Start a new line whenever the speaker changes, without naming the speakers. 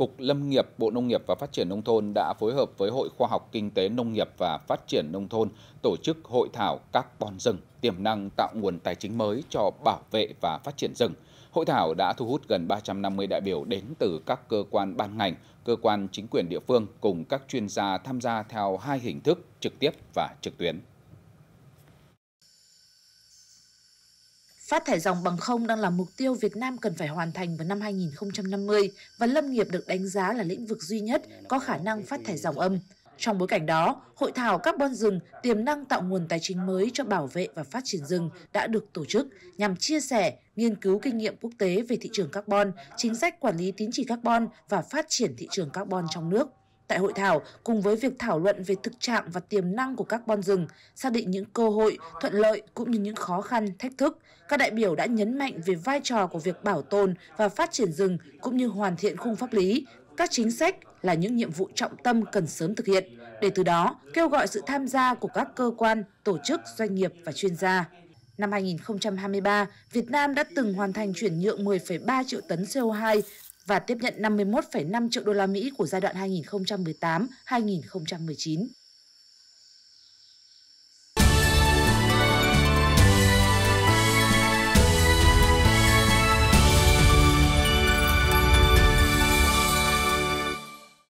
Cục Lâm nghiệp, Bộ Nông nghiệp và Phát triển Nông thôn đã phối hợp với Hội Khoa học Kinh tế Nông nghiệp và Phát triển Nông thôn tổ chức hội thảo các Carbon rừng, tiềm năng tạo nguồn tài chính mới cho bảo vệ và phát triển rừng. Hội thảo đã thu hút gần 350 đại biểu đến từ các cơ quan ban ngành, cơ quan chính quyền địa phương cùng các chuyên gia tham gia theo hai hình thức trực tiếp và trực tuyến.
Phát thải dòng bằng không đang là mục tiêu Việt Nam cần phải hoàn thành vào năm 2050 và lâm nghiệp được đánh giá là lĩnh vực duy nhất có khả năng phát thải dòng âm. Trong bối cảnh đó, hội thảo Carbon rừng tiềm năng tạo nguồn tài chính mới cho bảo vệ và phát triển rừng đã được tổ chức nhằm chia sẻ, nghiên cứu kinh nghiệm quốc tế về thị trường carbon, chính sách quản lý tín chỉ carbon và phát triển thị trường carbon trong nước. Tại hội thảo, cùng với việc thảo luận về thực trạng và tiềm năng của các bon rừng, xác định những cơ hội, thuận lợi cũng như những khó khăn, thách thức, các đại biểu đã nhấn mạnh về vai trò của việc bảo tồn và phát triển rừng cũng như hoàn thiện khung pháp lý, các chính sách là những nhiệm vụ trọng tâm cần sớm thực hiện, để từ đó kêu gọi sự tham gia của các cơ quan, tổ chức, doanh nghiệp và chuyên gia. Năm 2023, Việt Nam đã từng hoàn thành chuyển nhượng 10,3 triệu tấn CO2 và tiếp nhận 51,5 triệu đô la Mỹ của giai đoạn 2018-2019.